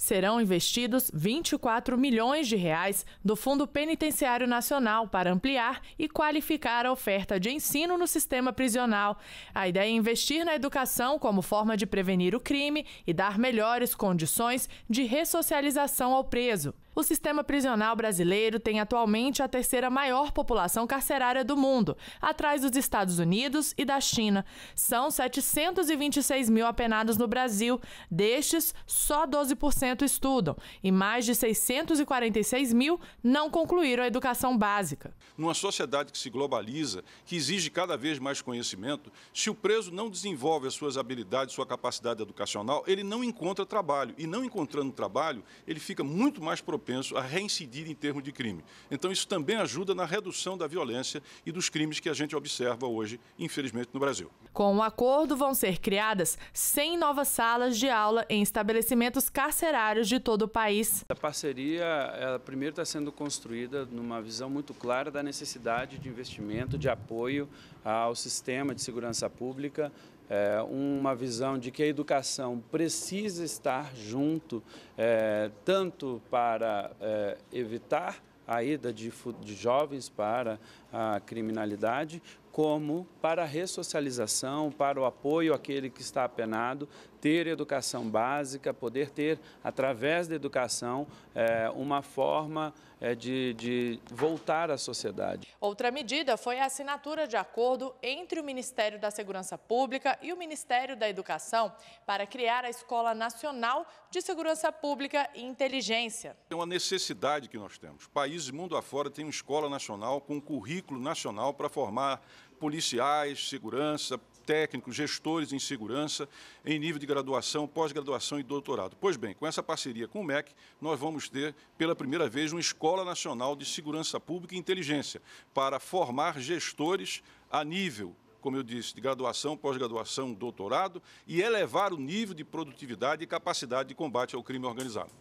Serão investidos 24 milhões de reais do Fundo Penitenciário Nacional para ampliar e qualificar a oferta de ensino no sistema prisional. A ideia é investir na educação como forma de prevenir o crime e dar melhores condições de ressocialização ao preso. O sistema prisional brasileiro tem atualmente a terceira maior população carcerária do mundo, atrás dos Estados Unidos e da China. São 726 mil apenados no Brasil. Destes, só 12% estudam e mais de 646 mil não concluíram a educação básica. Numa sociedade que se globaliza, que exige cada vez mais conhecimento, se o preso não desenvolve as suas habilidades, sua capacidade educacional, ele não encontra trabalho. E não encontrando trabalho, ele fica muito mais propenso propenso a reincidir em termos de crime. Então, isso também ajuda na redução da violência e dos crimes que a gente observa hoje, infelizmente, no Brasil. Com o acordo, vão ser criadas 100 novas salas de aula em estabelecimentos carcerários de todo o país. A parceria, ela primeiro está sendo construída numa visão muito clara da necessidade de investimento, de apoio ao sistema de segurança pública é, uma visão de que a educação precisa estar junto, é, tanto para é, evitar a ida de, de jovens para a criminalidade, como para a ressocialização, para o apoio àquele que está apenado, ter educação básica, poder ter, através da educação, eh, uma forma eh, de, de voltar à sociedade. Outra medida foi a assinatura de acordo entre o Ministério da Segurança Pública e o Ministério da Educação para criar a Escola Nacional de Segurança Pública e Inteligência. É uma necessidade que nós temos. Países mundo afora têm uma escola nacional com um currículo nacional para formar policiais, segurança, técnicos, gestores em segurança, em nível de graduação, pós-graduação e doutorado. Pois bem, com essa parceria com o MEC, nós vamos ter, pela primeira vez, uma Escola Nacional de Segurança Pública e Inteligência, para formar gestores a nível como eu disse, de graduação, pós-graduação, doutorado e elevar o nível de produtividade e capacidade de combate ao crime organizado.